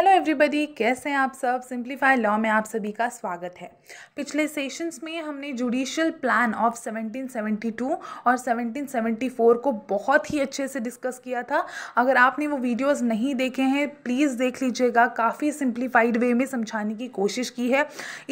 hello everybody कैसे हैं आप सब सिंप्लीफाई लॉ में आप सभी का स्वागत है पिछले सेशंस में हमने जुडिशियल प्लान ऑफ 1772 और 1774 को बहुत ही अच्छे से डिस्कस किया था अगर आपने वो वीडियोस नहीं देखे हैं प्लीज़ देख लीजिएगा काफ़ी सिंप्लीफाइड वे में समझाने की कोशिश की है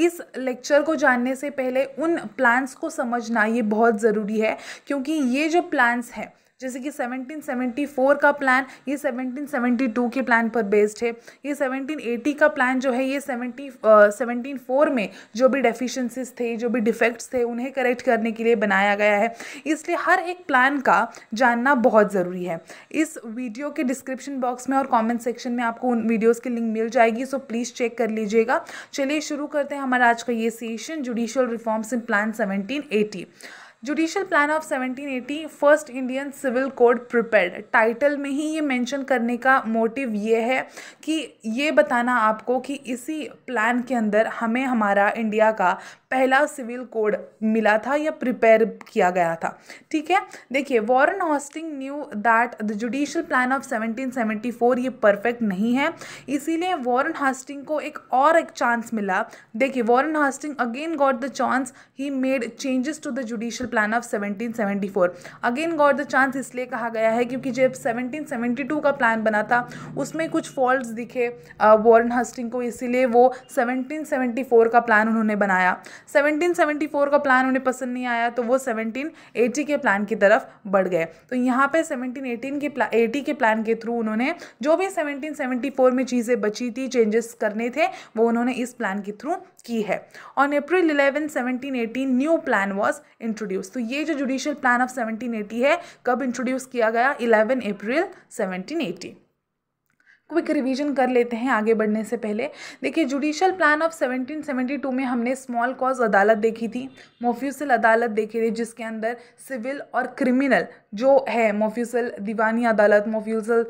इस लेक्चर को जानने से पहले उन प्लान्स को समझना ये बहुत ज़रूरी है क्योंकि ये जो प्लान्स हैं जैसे कि 1774 का प्लान ये 1772 के प्लान पर बेस्ड है ये 1780 का प्लान जो है ये 70 सेवनटीन फोर में जो भी डेफिशिएंसीज थे जो भी डिफेक्ट्स थे उन्हें करेक्ट करने के लिए बनाया गया है इसलिए हर एक प्लान का जानना बहुत ज़रूरी है इस वीडियो के डिस्क्रिप्शन बॉक्स में और कमेंट सेक्शन में आपको उन वीडियोज़ की लिंक मिल जाएगी सो प्लीज़ चेक कर लीजिएगा चलिए शुरू करते हैं हमारा आज का ये session judicial reforms in plan seventeen judicial plan of 1780 first Indian civil code prepared title में ही ये मेंशन करने का मोटिव ये है कि ये बताना आपको कि इसी प्लान के अंदर हमें हमारा इंडिया का पहला सिविल कोड मिला था या प्रिपेयर किया गया था ठीक है देखिए Warren Hastings knew that the judicial plan of 1774 ये परफेक्ट नहीं है इसीलिए वॉरन हॉस्टिंग को एक और एक चांस मिला देखिए Warren Hastings again got the chance he made changes to the judicial plan of 1774 again got the chance इसलिए कहा गया है क्योंकि जब 1772 का प्लान बना था उसमें कुछ फॉल्ट दिखे वॉरन हस्टिंग को इसीलिए वो 1774 का प्लान उन्होंने बनाया 1774 का प्लान उन्हें पसंद नहीं आया तो वो 1780 के प्लान की तरफ बढ़ गए तो यहाँ पे 1718 के एटी के प्लान के थ्रू उन्होंने जो भी सेवनटीन में चीज़ें बची थी चेंजेस करने थे वो उन्होंने इस प्लान के थ्रू की है on April eleven seventeen new plan was introduce introduce तो ये जो जुडिशियल प्लान ऑफ 1780 है कब इंट्रोड्यूस किया गया 11 अप्रैल 1780 क्विक रिवीजन कर लेते हैं आगे बढ़ने से पहले देखिए जुडिशल प्लान ऑफ 1772 में हमने स्मॉल कॉज अदालत देखी थी मोफ्यूसल अदालत देखी थी जिसके अंदर सिविल और क्रिमिनल जो है मोफ्यूसल दीवानी अदालत मोफ्यूसल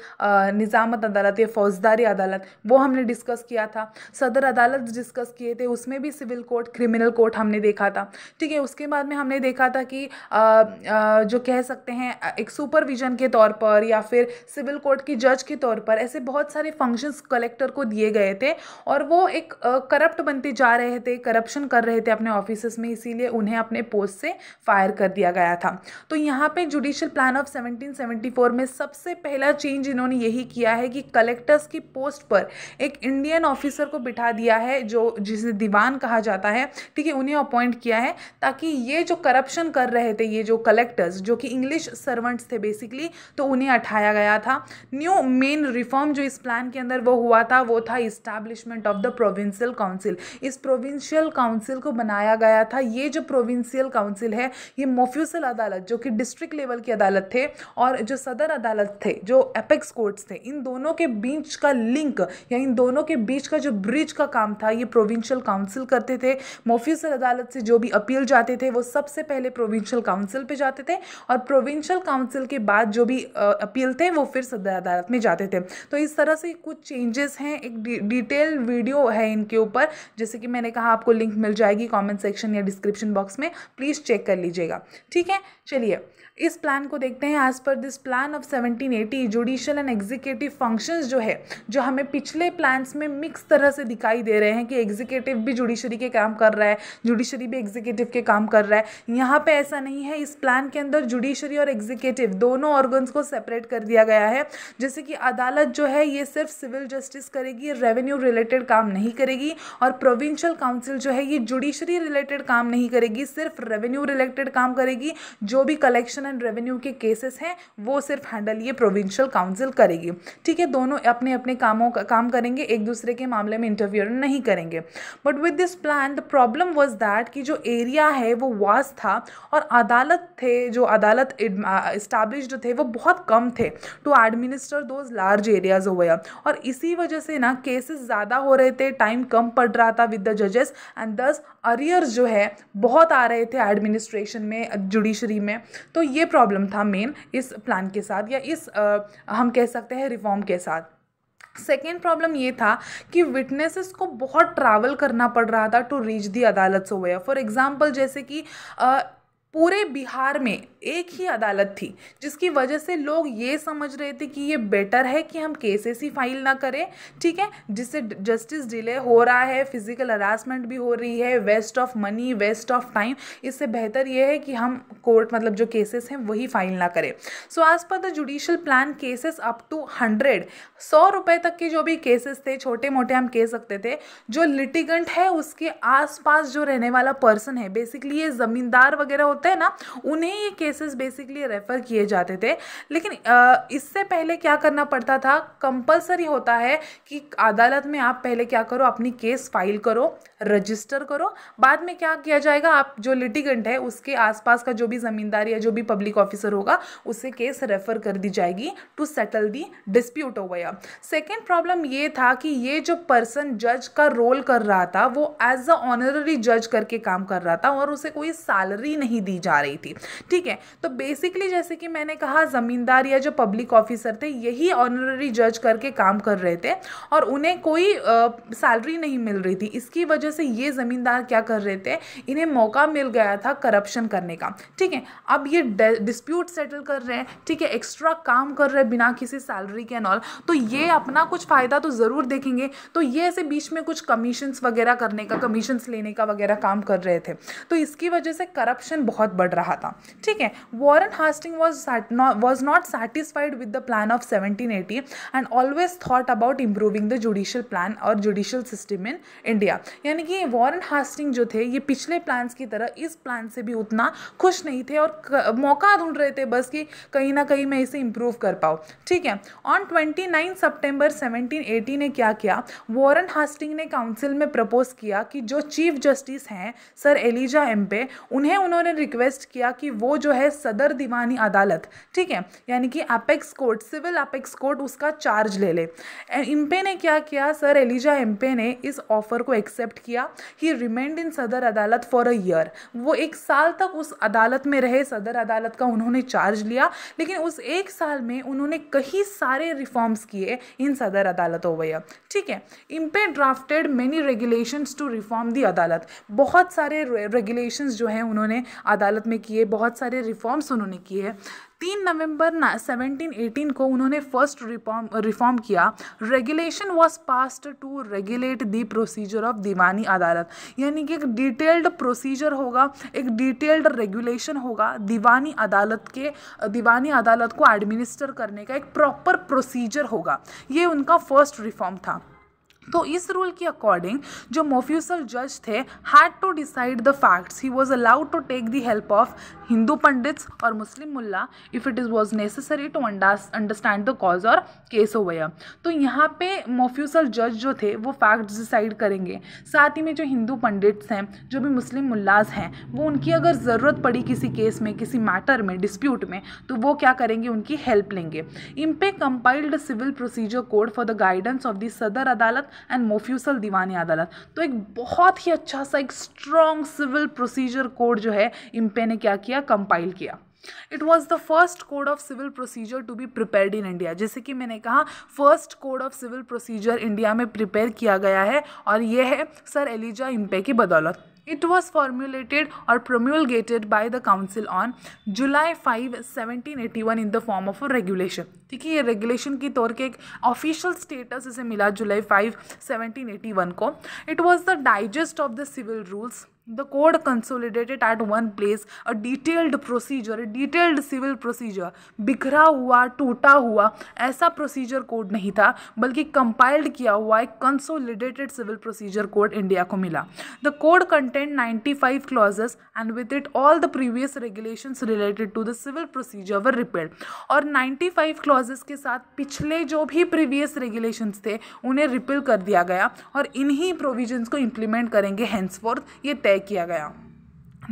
निज़ामत अदालत या फौजदारी अदालत वो हमने डिस्कस किया था सदर अदालत डिस्कस किए थे उसमें भी सिविल कोर्ट क्रिमिनल कोर्ट हमने देखा था ठीक है उसके बाद में हमने देखा था कि आ, आ, जो कह सकते हैं एक सुपरविजन के तौर पर या फिर सिविल कोर्ट की जज के तौर पर ऐसे बहुत बहुत सारे फंक्शंस कलेक्टर को दिए गए थे और वो एक करप्ट बनते जा रहे थे करप्शन कर रहे थे अपने ऑफिस में इसीलिए उन्हें अपने पोस्ट से फायर कर दिया गया था तो यहाँ पे जुडिशियल प्लान ऑफ 1774 में सबसे पहला चेंज इन्होंने यही किया है कि कलेक्टर्स की पोस्ट पर एक इंडियन ऑफिसर को बिठा दिया है जो जिसे दीवान कहा जाता है ठीक है उन्हें अपॉइंट किया है ताकि ये जो करप्शन कर रहे थे ये जो कलेक्टर्स जो कि इंग्लिश सर्वेंट्स थे बेसिकली तो उन्हें उठाया गया था न्यू मेन रिफॉर्म जो इस प्लान के अंदर वो हुआ था वो था establishment of the provincial council इस प्रोविंशियल काउंसिल को बनाया गया था ये जो प्रोविंशियल काउंसिल है ये मोफ्यूसल अदालत जो कि डिस्ट्रिक्ट लेवल की अदालत थे और जो सदर अदालत थे जो एपेक्स कोर्ट्स थे इन दोनों के बीच का लिंक या इन दोनों के बीच का जो ब्रिज का काम था ये प्रोविंशियल काउंसिल करते थे मोफ्यूसल अदालत से जो भी अपील जाते थे वो सबसे पहले प्रोविंशियल काउंसिल पर जाते थे और प्रोविंशियल काउंसिल के बाद जो भी अपील थे वो फिर सदर अदालत में जाते थे तो इस तरह तरह से कुछ चेंजेस हैं एक डिटेल वीडियो है इनके ऊपर जैसे कि मैंने कहा आपको लिंक मिल जाएगी कॉमेंट सेक्शन या डिस्क्रिप्शन बॉक्स में प्लीज़ चेक कर लीजिएगा ठीक है चलिए इस प्लान को देखते हैं as per this plan of 1780 judicial and executive functions जो है जो हमें पिछले प्लान्स में मिक्स तरह से दिखाई दे रहे हैं कि एग्जीक्यूटिव भी जुडिशरी के काम कर रहा है जुडिशरी भी एग्जीक्यूटिव के काम कर रहा है यहाँ पे ऐसा नहीं है इस प्लान के अंदर जुडिशरी और एग्जीक्यूटिव दोनों ऑर्गन्स को सेपरेट कर दिया गया है जैसे कि अदालत जो है ये सिर्फ सिविल जस्टिस करेगी रेवेन्यू रिलेटेड काम नहीं करेगी और प्रोविंशियल काउंसिल जो है ये जुडिशरी रिलेटेड काम नहीं करेगी सिर्फ रेवेन्यू रिलेटेड काम करेगी जो भी कलेक्शन एंड रेवेन्यू के केसेस हैं वो सिर्फ हैंडल ये प्रोविंशियल काउंसिल करेगी ठीक है दोनों अपने अपने कामों का काम करेंगे एक दूसरे के मामले में इंटरफियर नहीं करेंगे but with this plan the problem was that कि जो एरिया है वो वास था और अदालत थे जो अदालत इस्टाब्लिश थे वो बहुत कम थे to administer those large areas हो गया और इसी वजह से ना केसेस ज़्यादा हो रहे थे टाइम कम पड़ रहा था विद द जजेस एंड दस अरियर जो है बहुत आ रहे थे एडमिनिस्ट्रेशन में जुडिशरी में तो ये प्रॉब्लम था मेन इस प्लान के साथ या इस आ, हम कह सकते हैं रिफॉर्म के साथ सेकेंड प्रॉब्लम ये था कि विटनेसेस को बहुत ट्रैवल करना पड़ रहा था टू रीच दी अदालत सोवेयर फॉर एग्जाम्पल जैसे कि पूरे बिहार में एक ही अदालत थी जिसकी वजह से लोग ये समझ रहे थे कि ये बेटर है कि हम केसेस ही फाइल ना करें ठीक है जिससे जस्टिस डिले हो रहा है फिजिकल हरासमेंट भी हो रही है waste of money waste of time इससे बेहतर ये है कि हम कोर्ट मतलब जो केसेस हैं वही फाइल ना करें so as per the judicial plan cases up to hundred सौ रुपये तक के जो भी केसेस थे छोटे मोटे हम कह सकते थे जो लिटिगेंट है उसके आसपास जो रहने वाला पर्सन है बेसिकली ये ज़मींदार वगैरह होता होते हैं ना उन्हें ये केसेस बेसिकली रेफ़र किए जाते थे लेकिन इससे पहले क्या करना पड़ता था कंपलसरी होता है कि अदालत में आप पहले क्या करो अपनी केस फाइल करो रजिस्टर करो बाद में क्या किया जाएगा आप जो लिटिगेंट है उसके आसपास का जो भी ज़मींदार या जो भी पब्लिक ऑफिसर होगा उसे केस रेफर कर दी जाएगी to settle the dispute over second problem ये था कि ये जो पर्सन जज का रोल कर रहा था वो एज अ ऑनररी जज करके काम कर रहा था और उसे कोई सैलरी नहीं दी जा रही थी ठीक है तो बेसिकली जैसे कि मैंने कहा ज़मींदार या जो पब्लिक ऑफिसर थे यही ऑनररी जज करके काम कर रहे थे और उन्हें कोई सैलरी नहीं मिल रही थी इसकी वजह वजह से ये ज़मींदार क्या कर रहे थे इन्हें मौका मिल गया था करप्शन करने का ठीक है अब ये डिस्प्यूट सेटल कर रहे हैं ठीक है एक्स्ट्रा काम कर रहे हैं बिना किसी सैलरी के नॉल तो ये अपना कुछ फ़ायदा तो ज़रूर देखेंगे तो ये ऐसे बीच में कुछ कमीशंस वगैरह करने का कमीशंस लेने का वगैरह काम कर रहे थे तो इसकी वजह से करप्शन बहुत बढ़ रहा था ठीक है Warren Hastings was was not satisfied with the plan of seventeen eighty and always thought about improving the judicial plan और जुडिशियल सिस्टम इन इंडिया यानी यानी कि वॉरन हास्टिंग जो थे ये पिछले प्लान्स की तरह इस प्लान से भी उतना खुश नहीं थे और मौका ढूंढ रहे थे बस कि कहीं ना कहीं मैं इसे इम्प्रूव कर पाऊँ ठीक है on twenty nine September seventeen eighty ने क्या किया वॉरन हास्टिंग ने काउंसिल में प्रपोज किया कि जो चीफ जस्टिस हैं सर एलिजा एम्पे उन्हें उन्होंने रिक्वेस्ट किया कि वो जो है सदर दीवानी अदालत ठीक है यानी कि apex court civil apex court उसका चार्ज ले ले एम्पे ने क्या किया सर एलिजा एम्पे ने इस ऑफर को एक्सेप्ट किया ही रिमेंड इन सदर अदालत फॉर अ ईयर वो एक साल तक उस अदालत में रहे सदर अदालत का उन्होंने चार्ज लिया लेकिन उस एक साल में उन्होंने कई सारे रिफॉर्म्स किए इन सदर अदालत ओवर ठीक है Impey drafted many regulation to reform the adalat बहुत सारे रेगुलेशन जो हैं उन्होंने अदालत में किए बहुत सारे रिफॉर्म्स उन्होंने किए तीन नवंबर एटीन को उन्होंने फर्स्ट रिफॉर्म रिफॉर्म किया regulation was passed to regulate the procedure of Diwani Adalat यानी कि एक डिटेल्ड प्रोसीजर होगा एक डिटेल्ड रेगुलेशन होगा दीवानी अदालत के दीवानी अदालत को एडमिनिस्टर करने का एक प्रॉपर प्रोसीजर होगा ये उनका फर्स्ट रिफॉर्म था तो इस रूल के अकॉर्डिंग जो मोफ्यूसल जज थे had to decide the facts he was allowed to take the help of Hindu pundits और Muslim mullah if it is was necessary to understand the cause और केस हो गया तो यहाँ पे मोफ्यूसल जज जो थे वो फैक्ट्स डिसाइड करेंगे साथ ही में जो हिंदू पंडित्स हैं जो भी मुस्लिम मुल्लाज हैं वो उनकी अगर ज़रूरत पड़ी किसी केस में किसी मैटर में डिस्प्यूट में तो वो क्या करेंगे उनकी हेल्प लेंगे पे compiled civil procedure code for the guidance of the Sadar Adalat and मोफ्यूसल दीवानी अदालत तो एक बहुत ही अच्छा सा एक स्ट्रॉन्ग सिविल प्रोसीजर कोड जो है इम्पे ने क्या किया कंपाइल किया it was the first code of civil procedure to be prepare in India जैसे कि मैंने कहा first code of civil procedure India में प्रिपेयर किया गया है और यह है सर एलिजा इम्पे की बदौलत इट वॉज फॉर्म्यूलेटेड और promulgated by the council on July five seventeen eighty one in the form of a regulation ठीक है ये रेगुलेशन के तौर के एक ऑफिशियल स्टेटस इसे मिला July five seventeen eighty one को it was the digest of the civil rules the code consolidated at one place a detailed procedure a detailed civil procedure बिखरा हुआ टूटा हुआ ऐसा प्रोसीजर कोड नहीं था बल्कि कंपाइल्ड किया हुआ एक consolidated civil procedure code India को मिला the code content 95 clauses and with it all the previous regulations related to the civil procedure were repair और 95 क्लॉजेस के साथ पिछले जो भी प्रीवियस रेगुलेशंस थे उन्हें रिपेयर कर दिया गया और इन्हीं प्रोविजंस को इम्प्लीमेंट करेंगे हैंसफोर्थ ये तय तय किया गया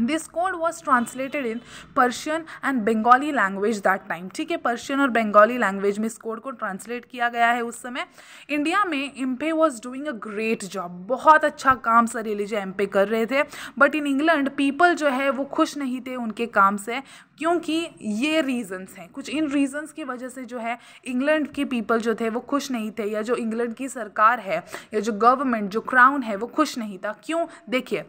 this code was translated in Persian and Bengali language that time ठीक है पर्शियन और बंगाली लैंग्वेज में इस कोड को ट्रांसलेट किया गया है उस समय इंडिया में Impey was doing a great job बहुत अच्छा काम सर एलिजा एम्पे कर रहे थे बट इन इंग्लैंड पीपल जो है वो खुश नहीं थे उनके काम से क्योंकि ये रीज़न्स हैं कुछ इन रीज़न्स की वजह से जो है इंग्लैंड के पीपल जो थे वो खुश नहीं थे या जो इंग्लैंड की सरकार है या जो गवर्नमेंट जो क्राउन है वो खुश नहीं था क्यों देखिए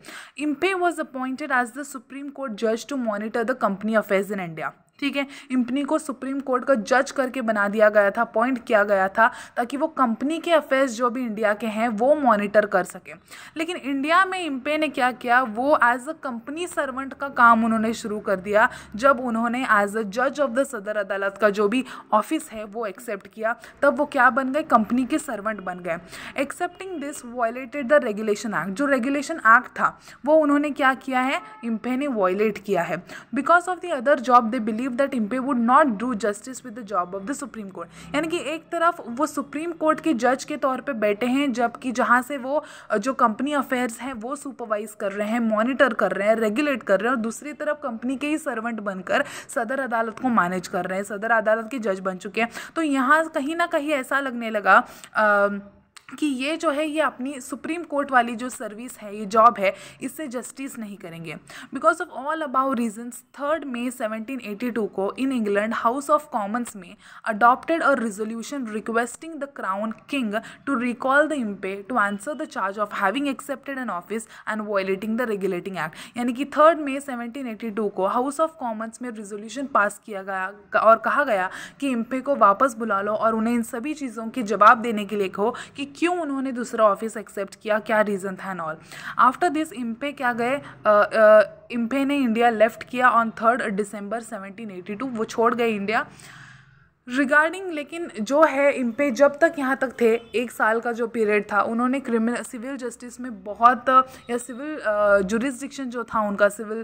Impey was appointed as the supreme court जज to monitor the company affairs in India ठीक है इम्पनी को सुप्रीम कोर्ट का जज करके बना दिया गया था अपॉइंट किया गया था ताकि वो कंपनी के अफेयर्स जो भी इंडिया के हैं वो मॉनिटर कर सकें लेकिन इंडिया में इम्पे ने क्या किया वो एज अ कंपनी सर्वेंट का काम उन्होंने शुरू कर दिया जब उन्होंने एज अ जज ऑफ द सदर अदालत का जो भी ऑफिस है वो एक्सेप्ट किया तब वो क्या बन गए कंपनी के सर्वेंट बन गए accepting this violated the regulation act जो रेगुलेशन एक्ट था वो उन्होंने क्या किया है इम्पे ने वॉयलेट किया है because of the other job they believe believe that Impey would not do justice with the job of the supreme court यानी कि एक तरफ वो सुप्रीम कोर्ट के जज के तौर पे बैठे हैं जबकि जहाँ से वो जो कंपनी अफेयर्स हैं वो सुपरवाइज कर रहे हैं मॉनिटर कर रहे हैं रेगुलेट कर रहे हैं और दूसरी तरफ कंपनी के ही सर्वेंट बनकर सदर अदालत को मैनेज कर रहे हैं सदर अदालत के जज बन चुके हैं तो यहाँ कहीं ना कहीं ऐसा लगने लगा आ, कि ये जो है ये अपनी सुप्रीम कोर्ट वाली जो सर्विस है ये जॉब है इससे जस्टिस नहीं करेंगे because of all about reasons third May 1782 को in England House of Commons में adopted a resolution requesting the crown king to recall the Impey to answer the charge of having accepted an office and violating the regulating act यानी कि third May two को House of Commons में resolution pass किया गया और कहा गया कि इम्पे को वापस बुला लो और उन्हें इन सभी चीज़ों के जवाब देने के लिए कहो कि क्यों उन्होंने दूसरा ऑफिस एक्सेप्ट किया क्या रीज़न था and all after this Impey क्या गए इम्पे ने इंडिया लेफ्ट किया on third December seventeen eighty two वो छोड़ गए इंडिया रिगार्डिंग लेकिन जो है इन पे जब तक यहाँ तक थे एक साल का जो पीरियड था उन्होंने क्रिमिनल सिविल जस्टिस में बहुत या सिविल जुरिस्डिक्शन जो था उनका सिविल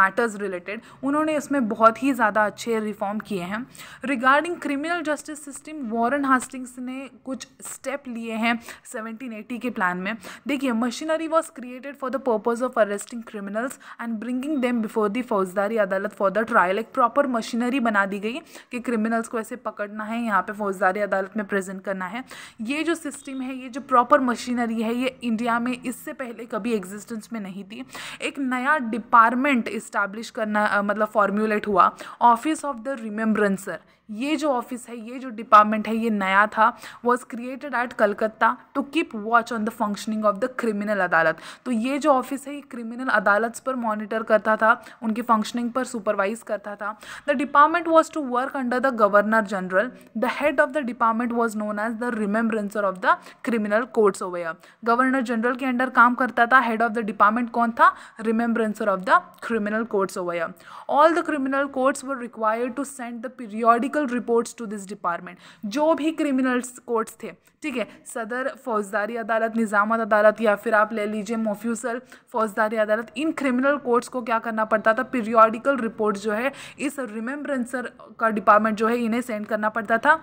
मैटर्स रिलेटेड उन्होंने इसमें बहुत ही ज़्यादा अच्छे रिफॉर्म किए हैं regarding criminal justice system Warren Hastings ने कुछ स्टेप लिए हैं सेवनटीन एटी के प्लान में देखिए machinery was created for the purpose of arresting criminals and bringing them before the Faujdari Adalat for the trial एक प्रॉपर मशीनरी बना दी गई कि क्रिमिनल्स को कैसे पकड़ना है यहाँ पे फौजदारी अदालत में प्रेजेंट करना है ये जो सिस्टम है ये जो प्रॉपर मशीनरी है ये इंडिया में इससे पहले कभी एग्जिस्टेंस में नहीं थी एक नया डिपार्टमेंट इस्टेब्लिश करना मतलब फॉर्म्यूलेट हुआ ऑफिस ऑफ द रिमेम्बरेंसर ये जो ऑफिस है ये जो डिपार्टमेंट है ये नया था was created at Calcutta to keep watch on the functioning of the criminal adalat तो ये जो ऑफिस है ये क्रिमिनल अदालत पर मॉनिटर करता था उनकी फंक्शनिंग पर सुपरवाइज करता था the department was to work under the governor general the head of the department was known as the remembrancer of the criminal courts over governor general के अंडर काम करता था हेड ऑफ द डिपार्टमेंट कौन था remembrancer of the criminal courts over all the criminal courts were required to send the periodical typical reports to this department जो भी criminals courts थे ठीक है सदर फौजदारी अदालत निज़ामत अदालत या फिर आप ले लीजिए मोफ्यूसल फौजदारी अदालत इन क्रिमिनल कोर्ट्स को क्या करना पड़ता था पीरियोडिकल रिपोर्ट जो है इस रिमेम्बरेंसर का डिपार्टमेंट जो है इन्हें सेंड करना पड़ता था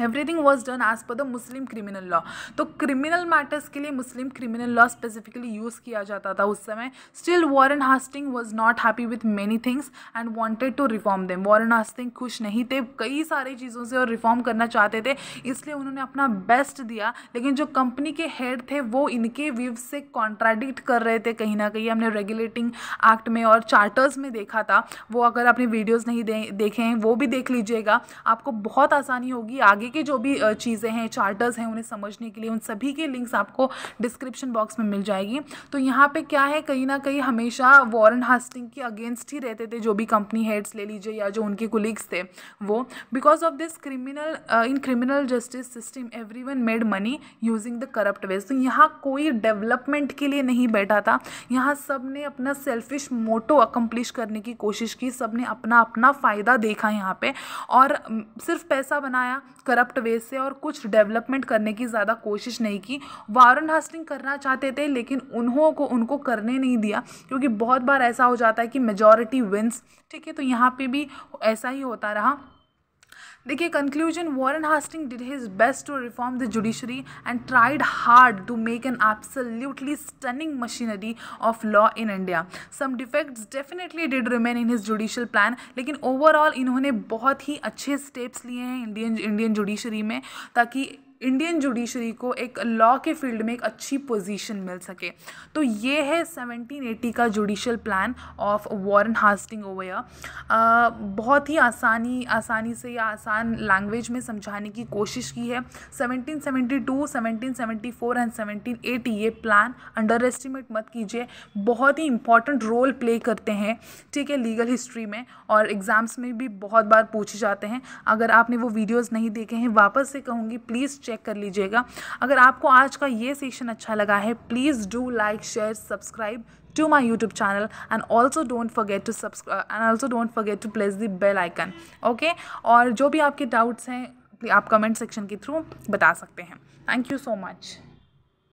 everything was done as per the Muslim criminal law तो क्रिमिनल मैटर्स के लिए Muslim criminal law specifically use किया जाता था उस समय still Warren Hastings was not happy with many things and wanted to reform them Warren Hastings खुश नहीं थे कई सारी चीज़ों से और रिफॉर्म करना चाहते थे इसलिए उन्होंने अपना बेस्ट दिया लेकिन जो कंपनी के हेड थे वो इनके व्यूव से कॉन्ट्राडिक्ट कर रहे थे कहीं ना कहीं हमने रेगुलेटिंग एक्ट में और चार्टर्स में देखा था वो अगर आपने वीडियोज़ नहीं दे, देखे हैं वो भी देख लीजिएगा आपको बहुत आसानी होगी आगे आगे के जो भी चीज़ें हैं चार्टर्स हैं उन्हें समझने के लिए उन सभी के लिंक्स आपको डिस्क्रिप्शन बॉक्स में मिल जाएगी तो यहाँ पे क्या है कहीं ना कहीं हमेशा वॉरन हास्टिंग के अगेंस्ट ही रहते थे जो भी कंपनी हेड्स ले लीजिए या जो उनके कुलीग्स थे वो because of this criminal in criminal justice system every made money using the corrupt ways तो यहाँ कोई डेवलपमेंट के लिए नहीं बैठा था यहाँ सब ने अपना सेल्फिश मोटो अकम्प्लिश करने की कोशिश की सब ने अपना अपना फ़ायदा देखा यहाँ पर और सिर्फ पैसा बनाया करप्ट वे से और कुछ डेवलपमेंट करने की ज़्यादा कोशिश नहीं की वारन हास्टिंग करना चाहते थे लेकिन उन्हों को उनको करने नहीं दिया क्योंकि बहुत बार ऐसा हो जाता है कि मेजॉरिटी विंस ठीक है तो यहाँ पे भी ऐसा ही होता रहा देखिए conclusion Warren Hastings did his best to reform the judiciary and tried hard to make an absolutely stunning machinery of law in India some defects definitely did remain in his judicial plan लेकिन overall इन्होंने बहुत ही अच्छे steps लिए हैं Indian Indian judiciary में ताकि Indian judiciary को एक लॉ के फील्ड में एक अच्छी पोजीशन मिल सके तो ये है 1780 का judicial plan of Warren Hastings over बहुत ही आसानी आसानी से या आसान लैंग्वेज में समझाने की कोशिश की है 1772, 1774 एंड 1780 ये प्लान अंडर एस्टिमेट मत कीजिए बहुत ही इंपॉर्टेंट रोल प्ले करते हैं ठीक है लीगल हिस्ट्री में और एग्ज़ाम्स में भी बहुत बार पूछे जाते हैं अगर आपने वो वीडियोज़ नहीं देखे हैं वापस से कहूँगी प्लीज़ चेक चेक कर लीजिएगा अगर आपको आज का ये सेशन अच्छा लगा है please do like share subscribe to my YouTube channel and also don't forget to subscribe and also don't forget to place the bell icon okay और जो भी आपके डाउट्स हैं आप कमेंट सेक्शन के थ्रू बता सकते हैं थैंक यू सो मच